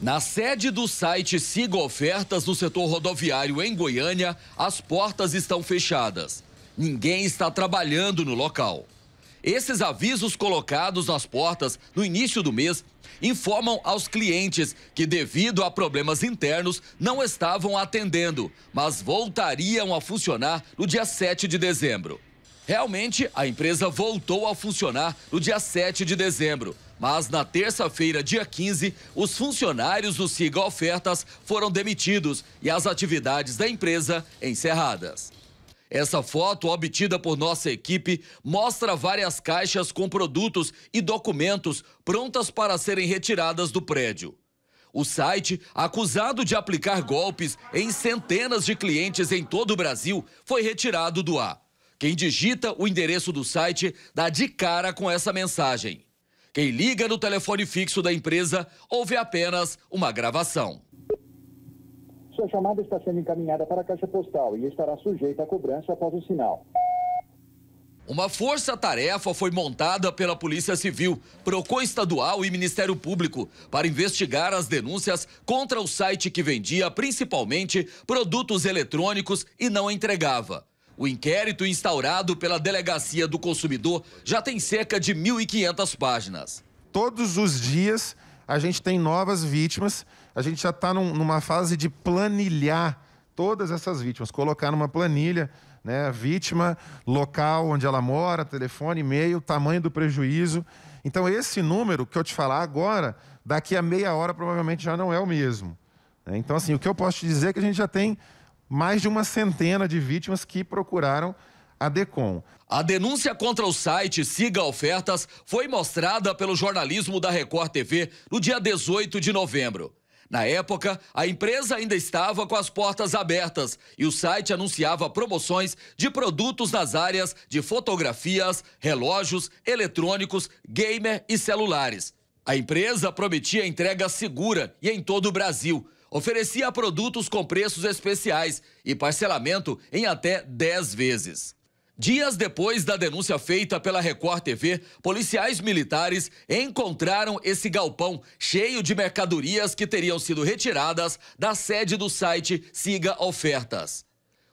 Na sede do site Siga Ofertas no setor rodoviário em Goiânia, as portas estão fechadas. Ninguém está trabalhando no local. Esses avisos colocados nas portas no início do mês informam aos clientes que, devido a problemas internos, não estavam atendendo, mas voltariam a funcionar no dia 7 de dezembro. Realmente, a empresa voltou a funcionar no dia 7 de dezembro, mas na terça-feira, dia 15, os funcionários do Siga Ofertas foram demitidos e as atividades da empresa encerradas. Essa foto, obtida por nossa equipe, mostra várias caixas com produtos e documentos prontas para serem retiradas do prédio. O site, acusado de aplicar golpes em centenas de clientes em todo o Brasil, foi retirado do ar. Quem digita o endereço do site dá de cara com essa mensagem. Quem liga no telefone fixo da empresa ouve apenas uma gravação. Sua chamada está sendo encaminhada para a caixa postal e estará sujeita à cobrança após o sinal. Uma força-tarefa foi montada pela Polícia Civil, Procon Estadual e Ministério Público para investigar as denúncias contra o site que vendia principalmente produtos eletrônicos e não entregava. O inquérito instaurado pela Delegacia do Consumidor já tem cerca de 1.500 páginas. Todos os dias a gente tem novas vítimas, a gente já está num, numa fase de planilhar todas essas vítimas, colocar numa planilha né, vítima, local onde ela mora, telefone, e-mail, tamanho do prejuízo. Então, esse número que eu te falar agora, daqui a meia hora provavelmente já não é o mesmo. Né, então, assim, o que eu posso te dizer é que a gente já tem mais de uma centena de vítimas que procuraram a DECOM. A denúncia contra o site Siga Ofertas foi mostrada pelo jornalismo da Record TV no dia 18 de novembro. Na época, a empresa ainda estava com as portas abertas e o site anunciava promoções de produtos nas áreas de fotografias, relógios, eletrônicos, gamer e celulares. A empresa prometia entrega segura e em todo o Brasil oferecia produtos com preços especiais e parcelamento em até 10 vezes. Dias depois da denúncia feita pela Record TV, policiais militares encontraram esse galpão cheio de mercadorias que teriam sido retiradas da sede do site Siga Ofertas.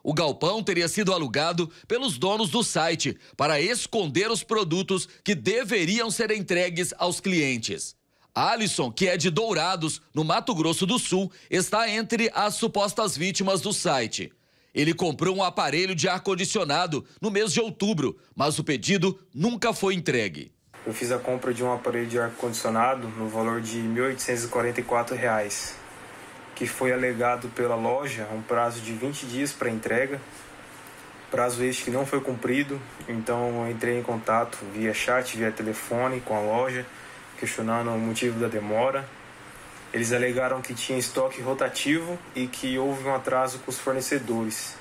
O galpão teria sido alugado pelos donos do site para esconder os produtos que deveriam ser entregues aos clientes. Alisson, que é de Dourados, no Mato Grosso do Sul, está entre as supostas vítimas do site. Ele comprou um aparelho de ar-condicionado no mês de outubro, mas o pedido nunca foi entregue. Eu fiz a compra de um aparelho de ar-condicionado no valor de R$ 1.844, que foi alegado pela loja um prazo de 20 dias para entrega. Prazo este que não foi cumprido, então entrei em contato via chat, via telefone com a loja questionando o motivo da demora. Eles alegaram que tinha estoque rotativo e que houve um atraso com os fornecedores.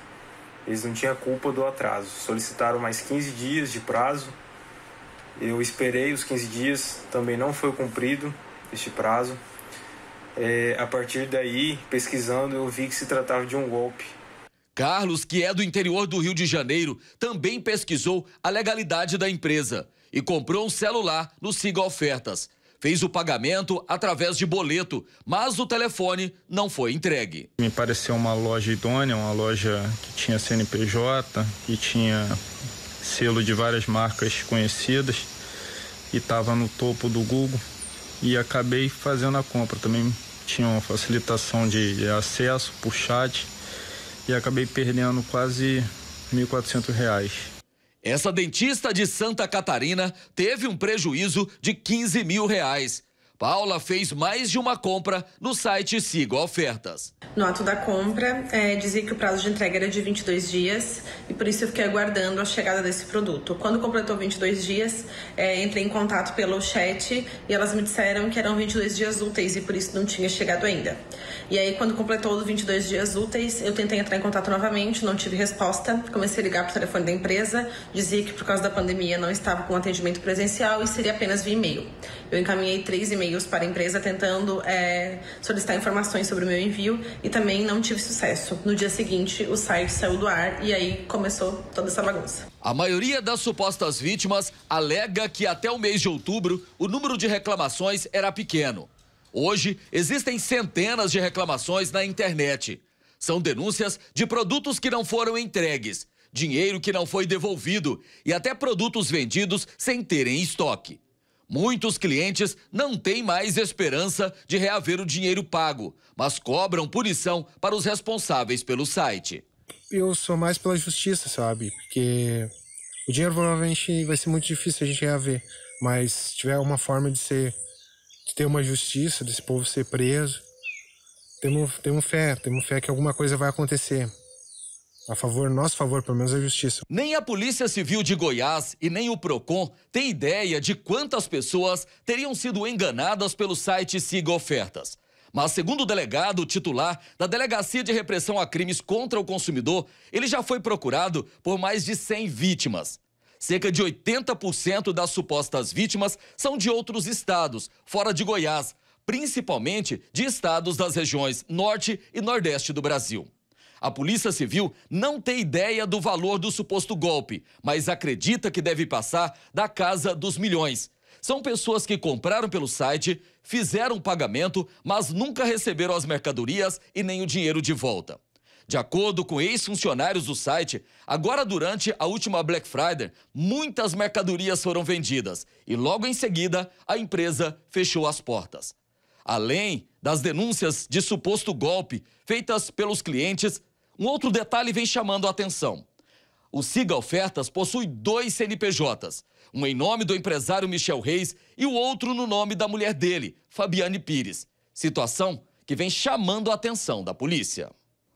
Eles não tinham culpa do atraso. Solicitaram mais 15 dias de prazo. Eu esperei os 15 dias, também não foi cumprido este prazo. É, a partir daí, pesquisando, eu vi que se tratava de um golpe. Carlos, que é do interior do Rio de Janeiro, também pesquisou a legalidade da empresa e comprou um celular no Siga Ofertas. Fez o pagamento através de boleto, mas o telefone não foi entregue. Me pareceu uma loja idônea, uma loja que tinha CNPJ, que tinha selo de várias marcas conhecidas e estava no topo do Google e acabei fazendo a compra. Também tinha uma facilitação de acesso por chat e acabei perdendo quase R$ 1.400. Essa dentista de Santa Catarina teve um prejuízo de 15 mil reais Paula fez mais de uma compra no site Siga Ofertas. No ato da compra, é, dizia que o prazo de entrega era de 22 dias e por isso eu fiquei aguardando a chegada desse produto. Quando completou 22 dias, é, entrei em contato pelo chat e elas me disseram que eram 22 dias úteis e por isso não tinha chegado ainda. E aí, quando completou os 22 dias úteis, eu tentei entrar em contato novamente, não tive resposta. Comecei a ligar para o telefone da empresa, dizia que por causa da pandemia não estava com atendimento presencial e seria apenas via e-mail. Eu encaminhei três e-mails e-mails para a empresa tentando é, solicitar informações sobre o meu envio e também não tive sucesso. No dia seguinte, o site saiu do ar e aí começou toda essa bagunça. A maioria das supostas vítimas alega que até o mês de outubro o número de reclamações era pequeno. Hoje, existem centenas de reclamações na internet. São denúncias de produtos que não foram entregues, dinheiro que não foi devolvido e até produtos vendidos sem terem estoque. Muitos clientes não têm mais esperança de reaver o dinheiro pago, mas cobram punição para os responsáveis pelo site. Eu sou mais pela justiça, sabe? Porque o dinheiro provavelmente vai ser muito difícil a gente reaver, mas se tiver uma forma de ser de ter uma justiça, desse povo ser preso, temos, temos fé, temos fé que alguma coisa vai acontecer. A favor, nosso favor, pelo menos, a justiça. Nem a Polícia Civil de Goiás e nem o PROCON têm ideia de quantas pessoas teriam sido enganadas pelo site Siga Ofertas. Mas, segundo o delegado titular da Delegacia de Repressão a Crimes contra o Consumidor, ele já foi procurado por mais de 100 vítimas. Cerca de 80% das supostas vítimas são de outros estados, fora de Goiás, principalmente de estados das regiões Norte e Nordeste do Brasil. A Polícia Civil não tem ideia do valor do suposto golpe, mas acredita que deve passar da casa dos milhões. São pessoas que compraram pelo site, fizeram o pagamento, mas nunca receberam as mercadorias e nem o dinheiro de volta. De acordo com ex-funcionários do site, agora durante a última Black Friday, muitas mercadorias foram vendidas e logo em seguida a empresa fechou as portas. Além das denúncias de suposto golpe feitas pelos clientes um outro detalhe vem chamando a atenção. O Siga Ofertas possui dois CNPJs, um em nome do empresário Michel Reis e o outro no nome da mulher dele, Fabiane Pires. Situação que vem chamando a atenção da polícia.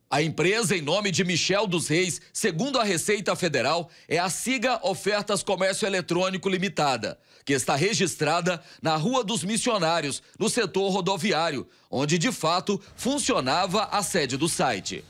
A empresa em nome de Michel dos Reis, segundo a Receita Federal, é a Siga Ofertas Comércio Eletrônico Limitada, que está registrada na Rua dos Missionários, no setor rodoviário, onde de fato funcionava a sede do site.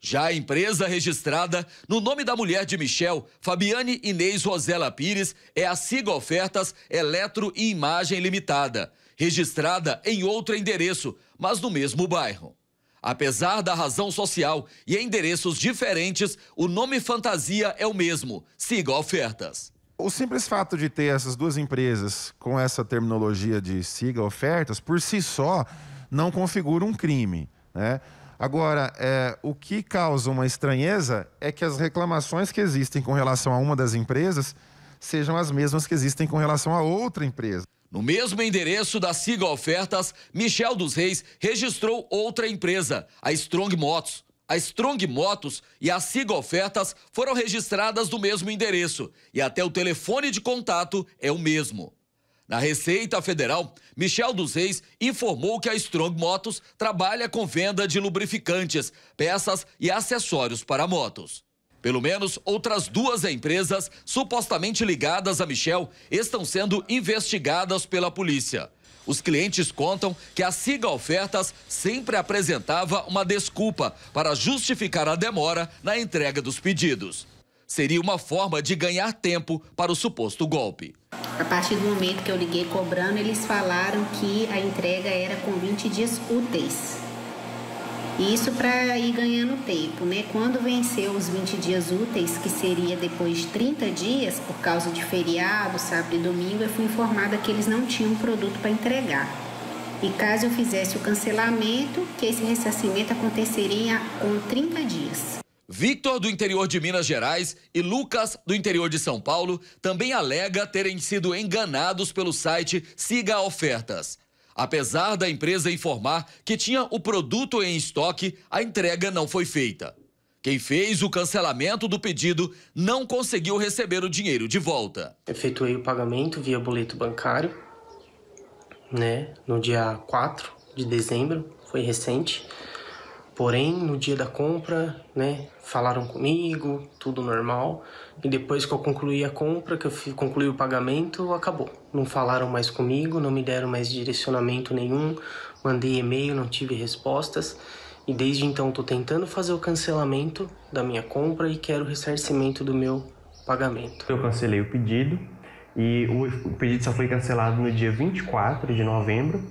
Já a empresa registrada no nome da mulher de Michel, Fabiane Inês Rosela Pires, é a Siga Ofertas Eletro e Imagem Limitada, registrada em outro endereço, mas no mesmo bairro. Apesar da razão social e endereços diferentes, o nome fantasia é o mesmo, Siga Ofertas. O simples fato de ter essas duas empresas com essa terminologia de Siga Ofertas, por si só, não configura um crime, né? Agora, é, o que causa uma estranheza é que as reclamações que existem com relação a uma das empresas sejam as mesmas que existem com relação a outra empresa. No mesmo endereço da Siga Ofertas, Michel dos Reis registrou outra empresa, a Strong Motos. A Strong Motos e a Siga Ofertas foram registradas no mesmo endereço e até o telefone de contato é o mesmo. Na Receita Federal, Michel dos Reis informou que a Strong Motos trabalha com venda de lubrificantes, peças e acessórios para motos. Pelo menos outras duas empresas supostamente ligadas a Michel estão sendo investigadas pela polícia. Os clientes contam que a Siga Ofertas sempre apresentava uma desculpa para justificar a demora na entrega dos pedidos. Seria uma forma de ganhar tempo para o suposto golpe. A partir do momento que eu liguei cobrando, eles falaram que a entrega era com 20 dias úteis. Isso para ir ganhando tempo, né? Quando venceu os 20 dias úteis, que seria depois de 30 dias, por causa de feriado, sábado e domingo, eu fui informada que eles não tinham produto para entregar. E caso eu fizesse o cancelamento, que esse ressarcimento aconteceria com 30 dias. Victor, do interior de Minas Gerais, e Lucas, do interior de São Paulo, também alega terem sido enganados pelo site Siga Ofertas. Apesar da empresa informar que tinha o produto em estoque, a entrega não foi feita. Quem fez o cancelamento do pedido não conseguiu receber o dinheiro de volta. Efetuei o pagamento via boleto bancário, né, no dia 4 de dezembro, foi recente. Porém, no dia da compra, né, falaram comigo, tudo normal. E depois que eu concluí a compra, que eu concluí o pagamento, acabou. Não falaram mais comigo, não me deram mais direcionamento nenhum. Mandei e-mail, não tive respostas. E desde então estou tentando fazer o cancelamento da minha compra e quero o ressarcimento do meu pagamento. Eu cancelei o pedido e o pedido só foi cancelado no dia 24 de novembro.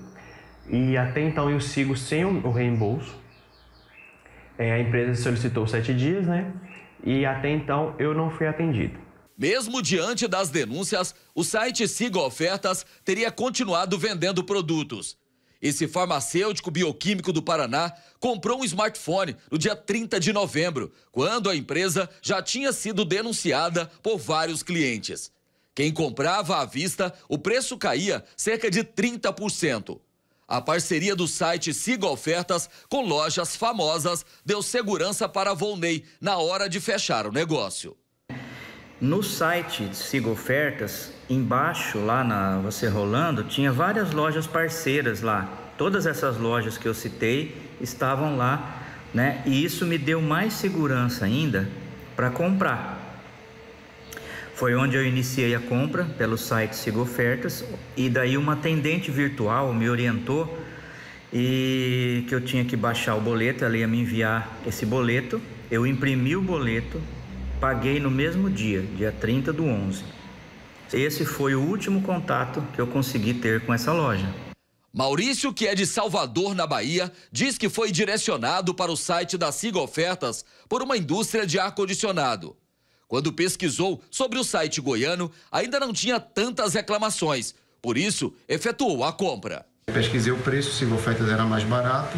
E até então eu sigo sem o reembolso. É, a empresa solicitou sete dias, né? E até então eu não fui atendido. Mesmo diante das denúncias, o site Siga Ofertas teria continuado vendendo produtos. Esse farmacêutico bioquímico do Paraná comprou um smartphone no dia 30 de novembro, quando a empresa já tinha sido denunciada por vários clientes. Quem comprava à vista, o preço caía cerca de 30%. A parceria do site Siga Ofertas com lojas famosas deu segurança para a Volney na hora de fechar o negócio. No site Siga Ofertas, embaixo lá na você rolando, tinha várias lojas parceiras lá. Todas essas lojas que eu citei estavam lá, né? E isso me deu mais segurança ainda para comprar. Foi onde eu iniciei a compra pelo site Siga Ofertas e daí uma atendente virtual me orientou e que eu tinha que baixar o boleto, ela ia me enviar esse boleto. Eu imprimi o boleto, paguei no mesmo dia, dia 30 do 11. Esse foi o último contato que eu consegui ter com essa loja. Maurício, que é de Salvador, na Bahia, diz que foi direcionado para o site da Siga Ofertas por uma indústria de ar-condicionado. Quando pesquisou sobre o site goiano, ainda não tinha tantas reclamações, por isso efetuou a compra. Pesquisei o preço, se ofertas era mais barato,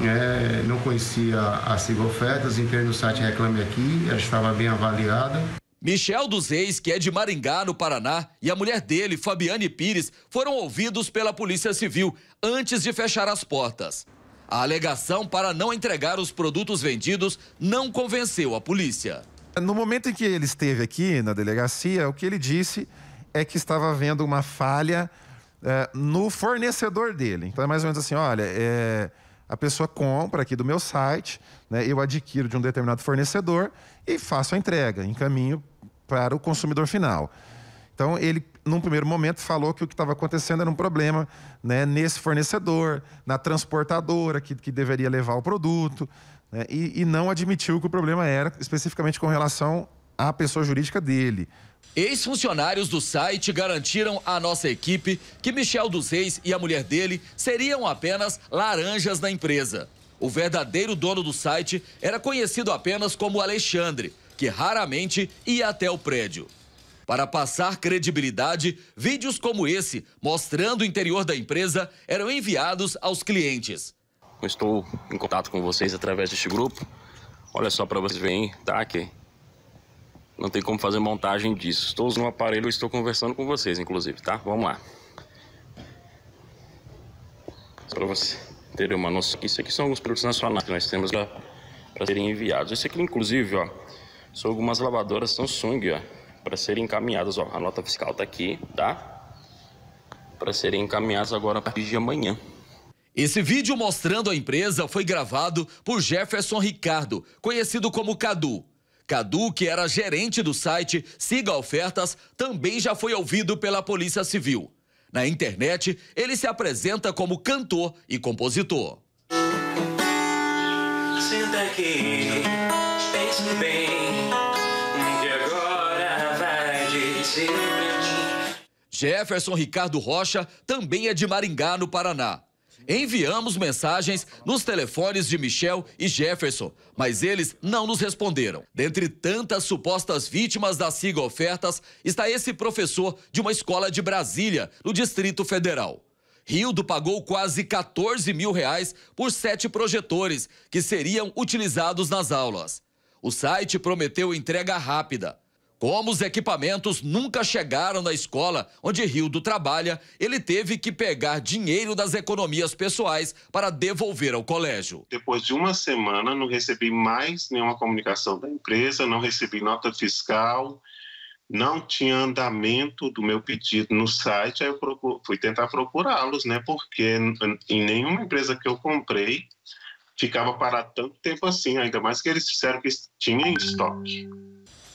é, não conhecia a Siga Ofertas, entrei no site Reclame Aqui, ela estava bem avaliada. Michel dos Reis, que é de Maringá, no Paraná, e a mulher dele, Fabiane Pires, foram ouvidos pela Polícia Civil antes de fechar as portas. A alegação para não entregar os produtos vendidos não convenceu a polícia. No momento em que ele esteve aqui na delegacia, o que ele disse é que estava havendo uma falha é, no fornecedor dele. Então é mais ou menos assim: olha, é, a pessoa compra aqui do meu site, né, eu adquiro de um determinado fornecedor e faço a entrega, encaminho para o consumidor final. Então ele, num primeiro momento, falou que o que estava acontecendo era um problema né, nesse fornecedor, na transportadora que, que deveria levar o produto, né, e, e não admitiu que o problema era especificamente com relação à pessoa jurídica dele. Ex-funcionários do site garantiram à nossa equipe que Michel dos Reis e a mulher dele seriam apenas laranjas na empresa. O verdadeiro dono do site era conhecido apenas como Alexandre, que raramente ia até o prédio. Para passar credibilidade, vídeos como esse, mostrando o interior da empresa, eram enviados aos clientes. estou em contato com vocês através deste grupo. Olha só para vocês verem, tá aqui. Não tem como fazer montagem disso. Estou usando um aparelho e estou conversando com vocês, inclusive, tá? Vamos lá. Só para vocês terem uma noção. Isso aqui são alguns produtos nacionais que nós temos para serem enviados. Isso aqui, inclusive, ó, são algumas lavadoras Samsung, ó para serem encaminhadas. Ó, a nota fiscal está aqui, tá? Para serem encaminhadas agora a partir de amanhã. Esse vídeo mostrando a empresa foi gravado por Jefferson Ricardo, conhecido como Cadu. Cadu, que era gerente do site Siga Ofertas, também já foi ouvido pela Polícia Civil. Na internet, ele se apresenta como cantor e compositor. Senta aqui, pense bem. Jefferson Ricardo Rocha também é de Maringá, no Paraná. Enviamos mensagens nos telefones de Michel e Jefferson, mas eles não nos responderam. Dentre tantas supostas vítimas da Siga Ofertas, está esse professor de uma escola de Brasília, no Distrito Federal. Rildo pagou quase 14 mil reais por sete projetores que seriam utilizados nas aulas. O site prometeu entrega rápida. Como os equipamentos nunca chegaram na escola onde Rildo trabalha, ele teve que pegar dinheiro das economias pessoais para devolver ao colégio. Depois de uma semana, não recebi mais nenhuma comunicação da empresa, não recebi nota fiscal, não tinha andamento do meu pedido no site, aí eu procuro, fui tentar procurá-los, né? Porque em nenhuma empresa que eu comprei ficava parado tanto tempo assim, ainda mais que eles disseram que tinha em estoque.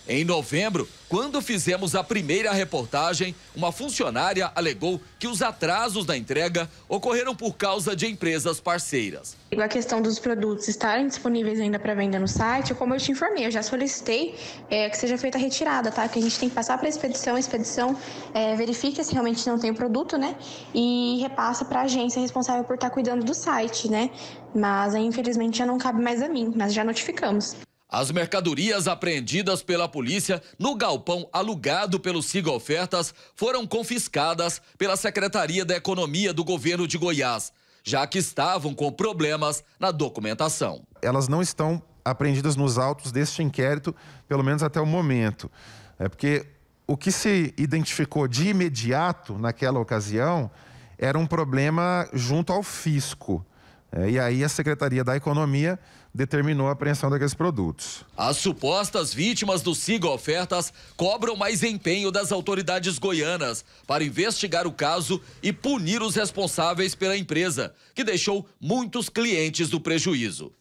Em novembro, quando fizemos a primeira reportagem, uma funcionária alegou que os atrasos da entrega ocorreram por causa de empresas parceiras. A questão dos produtos estarem disponíveis ainda para venda no site, como eu te informei, eu já solicitei é, que seja feita a retirada, tá? Que a gente tem que passar para a expedição, a expedição é, verifica se realmente não tem o produto, né? E repassa para a agência responsável por estar tá cuidando do site, né? Mas infelizmente já não cabe mais a mim, mas já notificamos. As mercadorias apreendidas pela polícia no galpão alugado pelo Siga Ofertas foram confiscadas pela Secretaria da Economia do governo de Goiás, já que estavam com problemas na documentação. Elas não estão apreendidas nos autos deste inquérito, pelo menos até o momento. É porque o que se identificou de imediato naquela ocasião era um problema junto ao fisco. É, e aí a Secretaria da Economia determinou a apreensão daqueles produtos. As supostas vítimas do Siga Ofertas cobram mais empenho das autoridades goianas para investigar o caso e punir os responsáveis pela empresa, que deixou muitos clientes do prejuízo.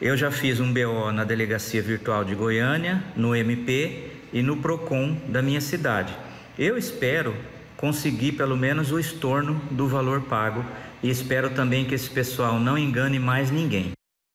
Eu já fiz um BO na Delegacia Virtual de Goiânia, no MP e no PROCON da minha cidade. Eu espero conseguir pelo menos o estorno do valor pago e espero também que esse pessoal não engane mais ninguém.